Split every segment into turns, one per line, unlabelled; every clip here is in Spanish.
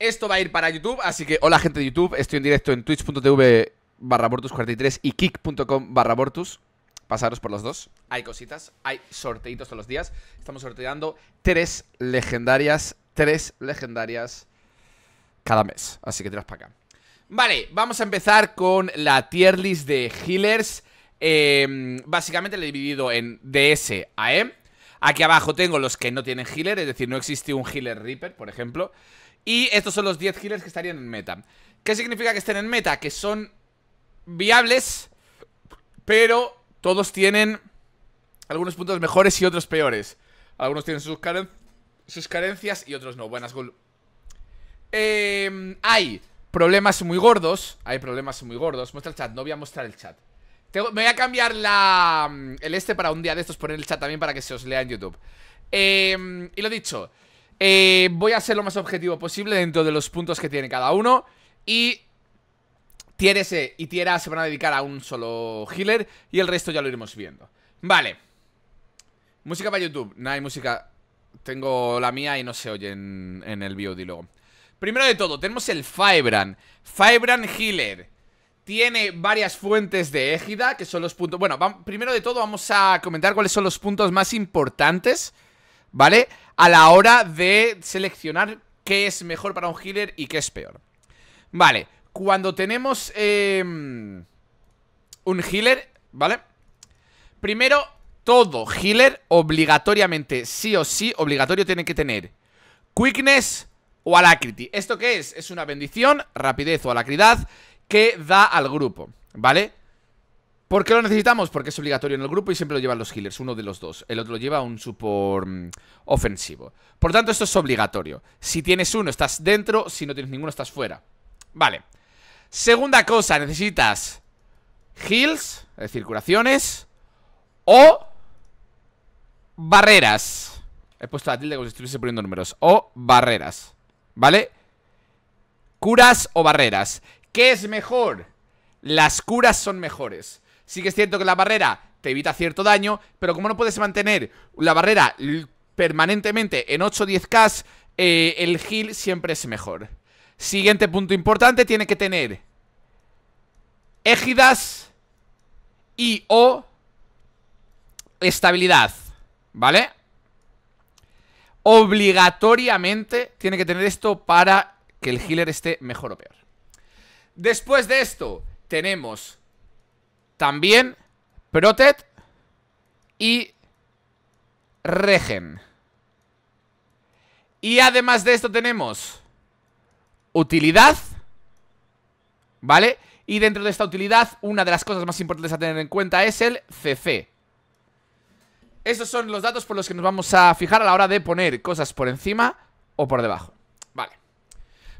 Esto va a ir para YouTube, así que hola gente de YouTube, estoy en directo en twitch.tv barra 43 y kick.com barra Bortus. Pasaros por los dos, hay cositas, hay sorteitos todos los días. Estamos sorteando tres legendarias, tres legendarias cada mes, así que tiras para acá. Vale, vamos a empezar con la tier list de healers. Em, básicamente le he dividido en DS a E. Aquí abajo tengo los que no tienen healer, es decir, no existe un healer Reaper, por ejemplo. Y estos son los 10 healers que estarían en meta ¿Qué significa que estén en meta? Que son viables Pero todos tienen algunos puntos mejores y otros peores Algunos tienen sus, sus carencias y otros no Buenas, gol em, Hay problemas muy gordos Hay problemas muy gordos Muestra el chat, no voy a mostrar el chat Me voy a cambiar la, mm, el este para un día de estos Poner el chat también para que se os lea en YouTube em, Y lo dicho eh, voy a ser lo más objetivo posible dentro de los puntos que tiene cada uno. Y Tier y Tiera se van a dedicar a un solo healer. Y el resto ya lo iremos viendo. Vale. Música para YouTube. No hay música. Tengo la mía y no se oye en, el VOD luego. Primero de todo, tenemos el Fibran. Fibran Healer. Tiene varias fuentes de égida, que son los puntos... Bueno, primero de todo vamos a comentar cuáles son los puntos más importantes, ¿vale? a la hora de seleccionar qué es mejor para un healer y qué es peor. Vale, cuando tenemos em, un healer, ¿vale? Primero, todo healer obligatoriamente, sí o sí, obligatorio tiene que tener quickness o alacrity. ¿Esto qué es? Es una bendición, rapidez o alacridad que da al grupo, ¿vale? ¿Por qué lo necesitamos? Porque es obligatorio en el grupo y siempre lo llevan los healers, uno de los dos. El otro lo lleva un support mm, ofensivo. Por tanto, esto es obligatorio. Si tienes uno, estás dentro. Si no tienes ninguno, estás fuera. Vale. Segunda cosa, necesitas heals, es decir, curaciones, o barreras. He puesto la tilde como si estuviese poniendo números. O barreras. ¿Vale? Curas o barreras. ¿Qué es mejor? Las curas son mejores. Sí que es cierto que la barrera te evita cierto daño, pero como no puedes mantener la barrera permanentemente en 8 o 10k, el heal siempre es mejor. Siguiente punto importante, tiene que tener égidas y o estabilidad, ¿vale? Obligatoriamente tiene que tener esto para que el healer esté mejor o peor. Después de esto, tenemos también Protet y Regen. Y además de esto tenemos utilidad, ¿vale? Y dentro de esta utilidad, una de las cosas más importantes a tener en cuenta es el CC. Esos son los datos por los que nos vamos a fijar a la hora de poner cosas por encima o por debajo. Vale.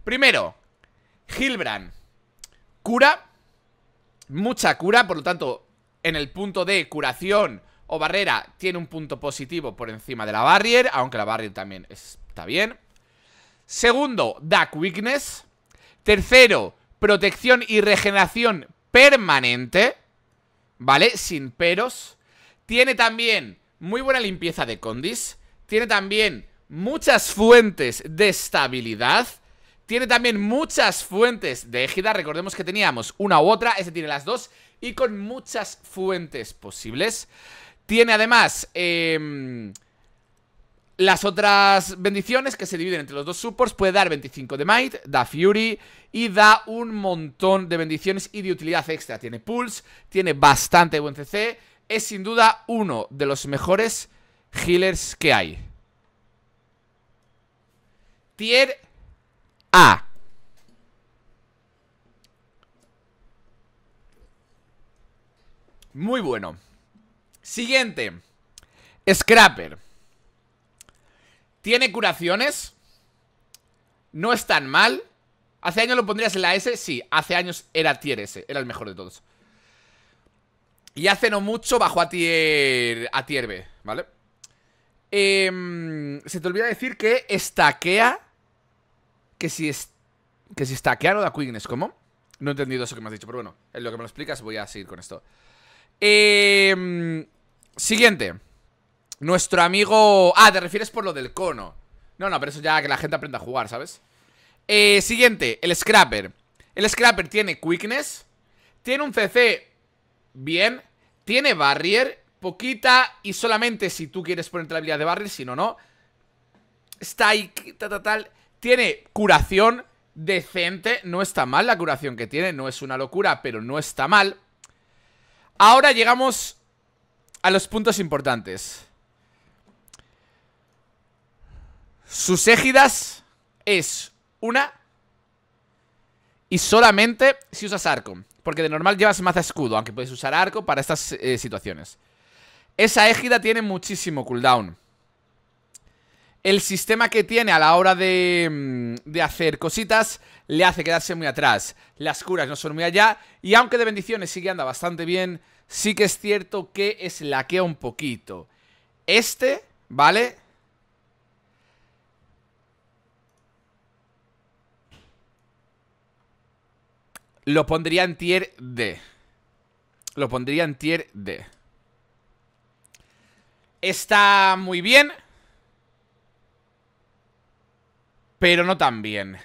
Primero, Hilbrand. Cura mucha cura, por lo tanto, en el punto de curación o barrera tiene un punto positivo por encima de la barrier, aunque la barrier también está bien. Segundo, Duck Weakness. Tercero, protección y regeneración permanente, ¿vale? Sin peros. Tiene también muy buena limpieza de condis. Tiene también muchas fuentes de estabilidad. Tiene también muchas fuentes de égida. Recordemos que teníamos una u otra. Este tiene las dos. Y con muchas fuentes posibles. Tiene además... Em, las otras bendiciones que se dividen entre los dos supports puede dar 25 de Might, da Fury y da un montón de bendiciones y de utilidad extra. Tiene Pulse, tiene bastante buen CC, es sin duda uno de los mejores healers que hay. Tier a. Muy bueno. Siguiente. Scrapper. Tiene curaciones. No es tan mal. ¿Hace años lo pondrías en la S? Sí, hace años era tier S. Era el mejor de todos. Y hace no mucho bajó a tier, a B, ¿vale? Em, se te olvida decir que estaquea que si es que si está o da quickness, ¿cómo? No he entendido eso que me has dicho, pero bueno, en lo que me lo explicas voy a seguir con esto. Eh, siguiente. Nuestro amigo... Ah, te refieres por lo del cono. No, no, pero eso ya que la gente aprenda a jugar, ¿sabes? Eh, siguiente, el Scrapper. El Scrapper tiene Quickness, tiene un CC bien, tiene Barrier, poquita y solamente si tú quieres ponerte la habilidad de Barrier, si no, no. Strike, tal, tal, tal. Tiene curación decente, no está mal la curación que tiene, no es una locura, pero no está mal. Ahora llegamos a los puntos importantes. Sus égidas es una y solamente si usas arco, porque de normal llevas maza escudo, aunque puedes usar arco para estas eh, situaciones. Esa égida tiene muchísimo cooldown el sistema que tiene a la hora de, mm, de, hacer cositas le hace quedarse muy atrás. Las curas no son muy allá y aunque de bendiciones sigue anda bastante bien, sí que es cierto que es laquea un poquito. Este, ¿vale? Lo pondría en tier D. Lo pondría en tier D. Está muy bien. pero no tan bien.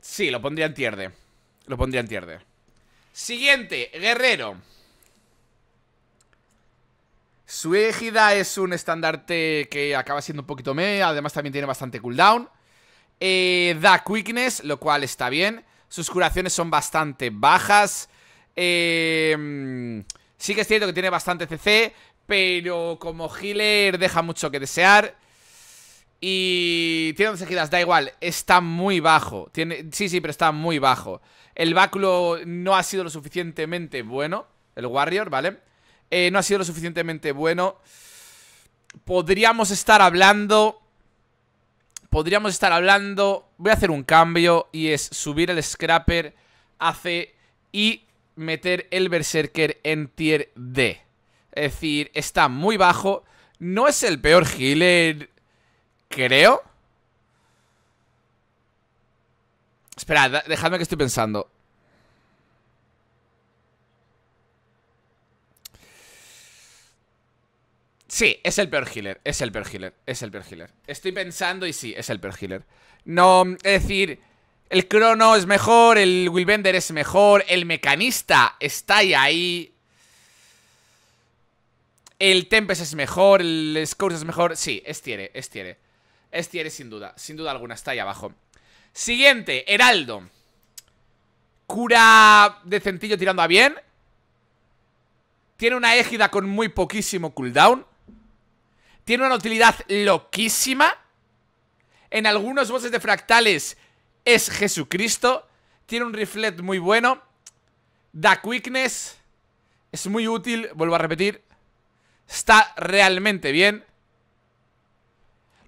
Sí, lo pondría en tierde. Lo pondría en tierde. Siguiente, guerrero. Su égida es un estandarte que acaba siendo un poquito me, además también tiene bastante cooldown. Eh, da quickness, lo cual está bien. Sus curaciones son bastante bajas. Eh, mm, sí que es cierto que tiene bastante CC, pero como healer deja mucho que desear Y tiene 11 da igual Está muy bajo tiene... Sí, sí, pero está muy bajo El báculo no ha sido lo suficientemente bueno El Warrior, ¿vale? Eh, no ha sido lo suficientemente bueno Podríamos estar hablando Podríamos estar hablando Voy a hacer un cambio Y es subir el Scrapper a C Y meter el Berserker en Tier D es decir, está muy bajo. No es el peor healer, creo. Esperad, dejadme que estoy pensando. Sí, es el peor healer, es el peor healer, es el peor healer. Estoy pensando y sí, es el peor healer. No, es decir, el crono es mejor, el Willbender es mejor, el mecanista está ahí. ahí. El Tempest es mejor, el Scourge es mejor. Sí, es Tiere, es Tiere. Es sin duda, sin duda alguna, está ahí abajo. Siguiente, Heraldo. Cura de centillo tirando a bien. Tiene una égida con muy poquísimo cooldown. Tiene una utilidad loquísima. En algunos bosses de fractales es Jesucristo. Tiene un riflet muy bueno. Da quickness. Es muy útil, vuelvo a repetir. Está realmente bien.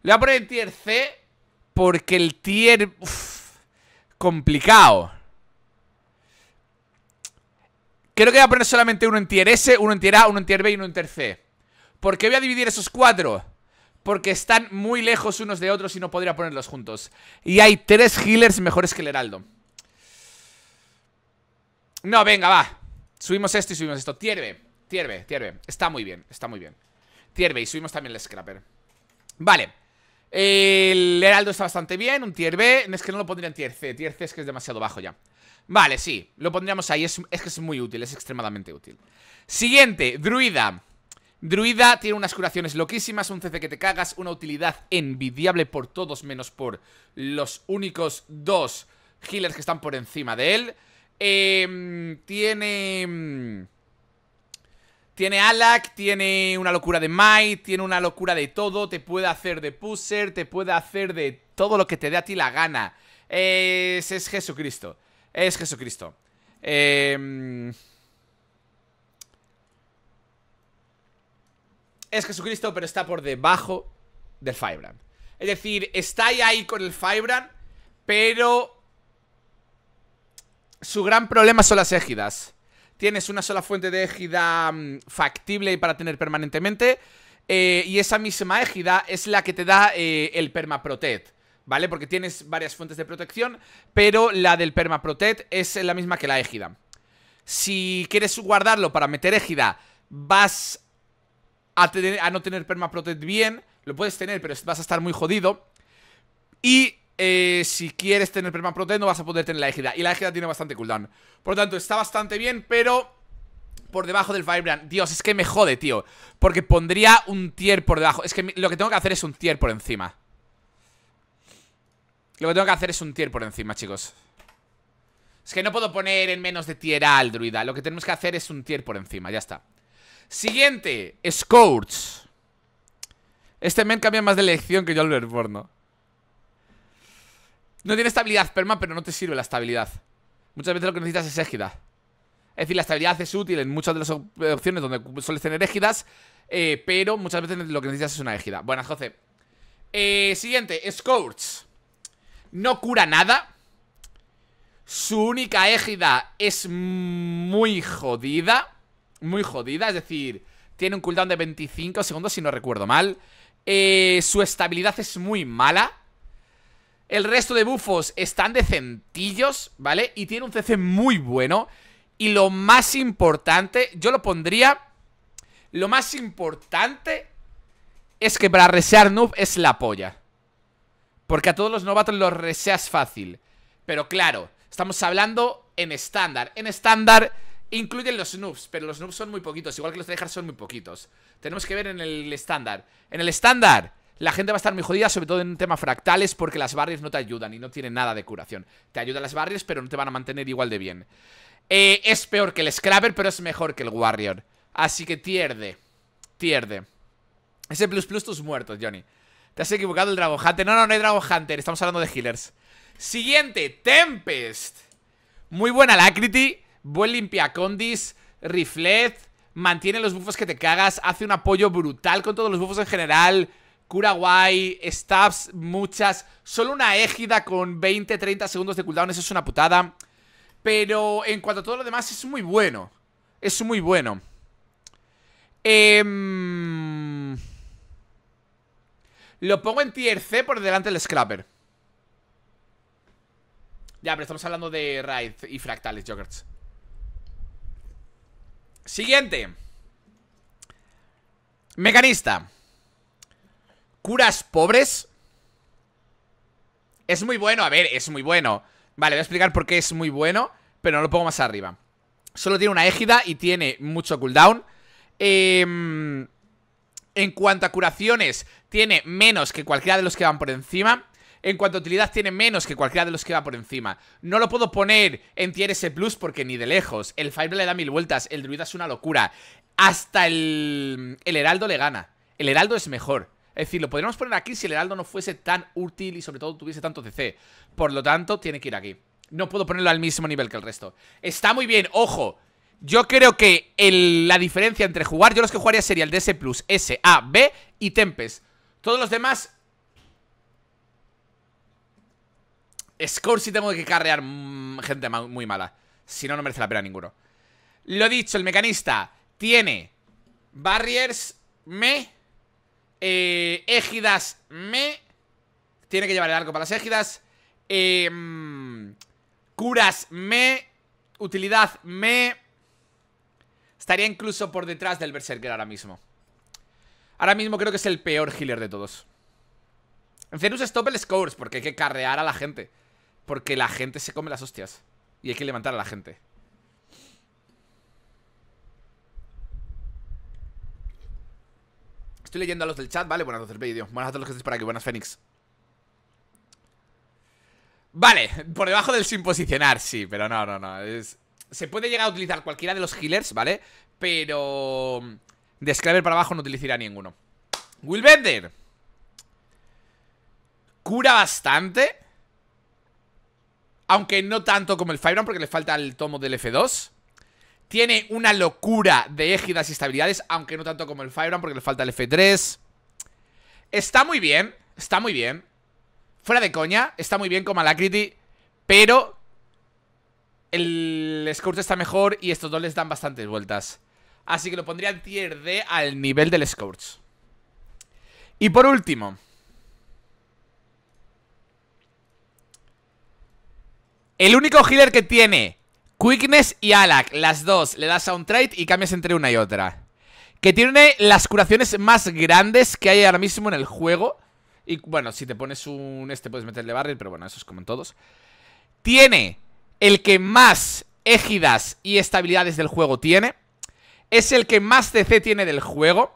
Le voy a poner en tier C porque el tier... complicado. Creo que voy a poner solamente uno en tier S, uno en tier A, uno en tier B y uno en tier C. ¿Por qué voy a dividir esos cuatro? Porque están muy lejos unos de otros y no podría ponerlos juntos. Y hay tres healers mejores que el Heraldo. No, venga, va. Subimos esto y subimos esto. Tier B. Tierbe, B, Está muy bien, está muy bien. B y subimos también el Scrapper. Vale. El Heraldo está bastante bien. Un Tier B. Es que no lo pondría en Tier C. Tier C es que es demasiado bajo ya. Vale, sí. Lo pondríamos ahí. Es, que es muy útil. Es extremadamente útil. Siguiente. Druida. Druida tiene unas curaciones loquísimas, un CC que te cagas, una utilidad envidiable por todos menos por los únicos dos healers que están por encima de él. Em, tiene... Mm, tiene Alak, tiene una locura de Mai, tiene una locura de todo. Te puede hacer de Puser, te puede hacer de todo lo que te dé a ti la gana. Es, es Jesucristo. Es Jesucristo. Em, es Jesucristo, pero está por debajo del Firebrand. Es decir, está ahí con el Firebrand, pero su gran problema son las égidas. Tienes una sola fuente de égida mm, factible y para tener permanentemente. Eh, y esa misma égida es la que te da eh, el Permaprotect, ¿vale? Porque tienes varias fuentes de protección, pero la del Permaprotect es la misma que la égida. Si quieres guardarlo para meter égida, vas a, a no tener Permaprotect bien. Lo puedes tener, pero vas a estar muy jodido. Y eh, si quieres tener Perma no vas a poder tener la égida Y la égida tiene bastante cooldown Por lo tanto, está bastante bien, pero por debajo del Firebrand Dios, es que me jode, tío Porque pondría un tier por debajo Es que lo que tengo que hacer es un tier por encima Lo que tengo que hacer es un tier por encima, chicos Es que no puedo poner en menos de tier al druida Lo que tenemos que hacer es un tier por encima, ya está Siguiente, Scourge Este men cambia más de elección que yo al ver porno no tiene estabilidad perma, pero no te sirve la estabilidad Muchas veces lo que necesitas es égida Es decir, la estabilidad es útil en muchas de las eh, opciones donde sueles tener égidas eh, Pero muchas veces lo que necesitas es una égida Buenas, José eh, Siguiente, Scourge No cura nada Su única égida es muy jodida Muy jodida, es decir, tiene un cooldown de 25 segundos si no recuerdo mal Su estabilidad es muy mala el resto de bufos están decentillos, ¿vale? Y tiene un CC muy bueno. Y lo más importante, yo lo pondría... Lo más importante es que para resear noob es la polla. Porque a todos los novatos los reseas fácil. Pero claro, estamos hablando en estándar. En estándar incluyen los noobs, pero los noobs son muy poquitos. Igual que los dejar son muy poquitos. Tenemos que ver en el estándar. En el estándar la gente va a estar muy jodida, sobre todo en un tema fractales, porque las barriers no te ayudan y no tienen nada de curación. Te ayudan las barriers, pero no te van a mantener igual de bien. Eh, es peor que el Scrapper, pero es mejor que el Warrior. Así que tierde. Tierde. Ese plus plus tus muertos, Johnny. Te has equivocado el Dragon Hunter. No, no, no hay Dragon Hunter. Estamos hablando de healers. Siguiente, Tempest. Muy buena Lacrity. Buen limpiacondis. Riflet. Mantiene los buffos que te cagas. Hace un apoyo brutal con todos los buffos en general. Cura guay, stabs, muchas. Solo una égida con 20-30 segundos de cooldown, eso es una putada. Pero en cuanto a todo lo demás, es muy bueno. Es muy bueno. Em, lo pongo en tier C por delante del Scrapper. Ya, pero estamos hablando de Raid y fractales, Jokers. Siguiente. Mecanista curas pobres Es muy bueno, a ver, es muy bueno Vale, voy a explicar por qué es muy bueno Pero no lo pongo más arriba Solo tiene una égida y tiene mucho cooldown em, En cuanto a curaciones Tiene menos que cualquiera de los que van por encima en cuanto a utilidad tiene menos que cualquiera de los que va por encima No lo puedo poner en tier S plus porque ni de lejos El Fireball le da mil vueltas, el Druida es una locura Hasta el, el Heraldo le gana El Heraldo es mejor es decir, lo podríamos poner aquí si el heraldo no fuese tan útil y sobre todo tuviese tanto CC. Por lo tanto, tiene que ir aquí. No puedo ponerlo al mismo nivel que el resto. Está muy bien, ojo. Yo creo que la diferencia entre jugar, yo los que jugaría sería el DS Plus, S, A, B y Tempest. Todos los demás... Score si tengo que carrear mm, gente muy mala. Si no, no merece la pena ninguno. Lo dicho, el mecanista tiene Barriers, Me eh, égidas me. Tiene que llevar el arco para las égidas. Eh, curas me. Utilidad me. Estaría incluso por detrás del Berserker ahora mismo. Ahora mismo creo que es el peor healer de todos. En Zenus stop el scores porque hay que carrear a la gente. Porque la gente se come las hostias. Y hay que levantar a la gente. Estoy leyendo a los del chat, ¿vale? Buenas noches, vídeo. Buenas a todos los que estéis por aquí. Buenas, Fénix. Vale, por debajo del sin posicionar, sí, pero no, no, no. Se puede llegar a utilizar cualquiera de los healers, ¿vale? Pero... Mm, de para abajo no utilizará ninguno. Will Bender. Cura bastante. Aunque no tanto como el Firebrand porque le falta el tomo del F2. Tiene una locura de égidas y estabilidades, aunque no tanto como el Firebrand porque le falta el F3. Está muy bien, está muy bien. Fuera de coña, está muy bien como Alacrity, pero el Scourge está mejor y estos dos les dan bastantes vueltas. Así que lo pondría en tier D al nivel del Scourge. Y por último... El único healer que tiene Quickness y Alak, las dos. Le das a un trade y cambias entre una y otra. Que tiene las curaciones más grandes que hay ahora mismo en el juego. Y bueno, si te pones un este puedes meterle barril, pero bueno, eso es como en todos. Tiene el que más égidas y estabilidades del juego tiene. Es el que más CC tiene del juego.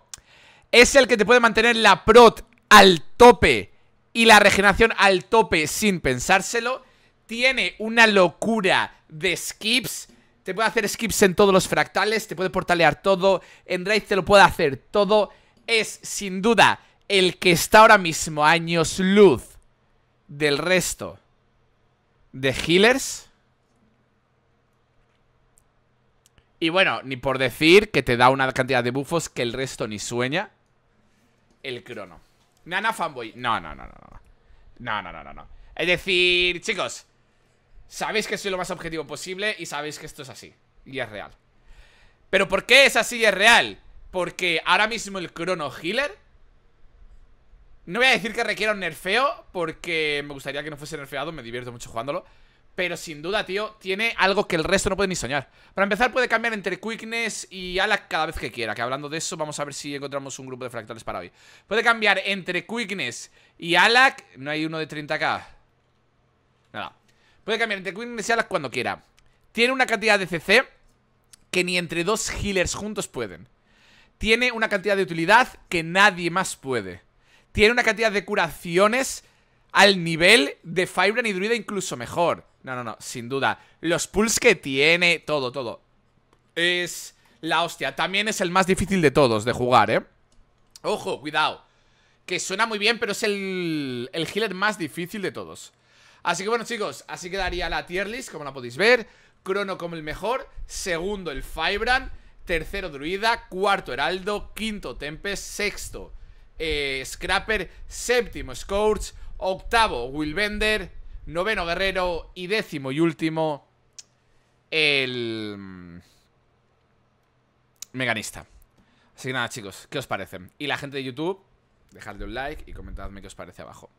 Es el que te puede mantener la prot al tope y la regeneración al tope sin pensárselo tiene una locura de skips. Te puede hacer skips en todos los fractales, te puede portalear todo, en te lo puede hacer todo. Es, sin duda, el que está ahora mismo años luz del resto de healers. Y bueno, ni por decir que te da una cantidad de buffos que el resto ni sueña. El crono. Nana fanboy. No, no, no, no. No, no, no, no. no. Es decir, chicos, Sabéis que soy lo más objetivo posible y sabéis que esto es así. Y es real. ¿Pero por qué es así y es real? Porque ahora mismo el Chrono Healer No voy a decir que requiera un nerfeo Porque me gustaría que no fuese nerfeado Me divierto mucho jugándolo Pero sin duda, tío, tiene algo que el resto no puede ni soñar Para empezar puede cambiar entre Quickness y Alak cada vez que quiera Que hablando de eso, vamos a ver si encontramos un grupo de fractales para hoy Puede cambiar entre Quickness y Alak No hay uno de 30k Nada Puede cambiar entre Queen y cuando quiera. Tiene una cantidad de CC que ni entre dos healers juntos pueden. Tiene una cantidad de utilidad que nadie más puede. Tiene una cantidad de curaciones al nivel de Fibra y Druida incluso mejor. No, no, no, sin duda. Los pulls que tiene, todo, todo. Es la hostia. También es el más difícil de todos de jugar, ¿eh? Ojo, cuidado. Que suena muy bien, pero es el, el healer más difícil de todos. Así que bueno chicos, así quedaría la tier list, como la podéis ver Crono como el mejor, segundo el Firebrand, Tercero Druida, cuarto Heraldo, quinto Tempest, sexto eh, Scrapper, séptimo Scourge, octavo Willbender, noveno Guerrero y décimo y último el mm, Meganista. Así que nada chicos, ¿qué os parece? Y la gente de YouTube, dejadle un like y comentadme qué os parece abajo.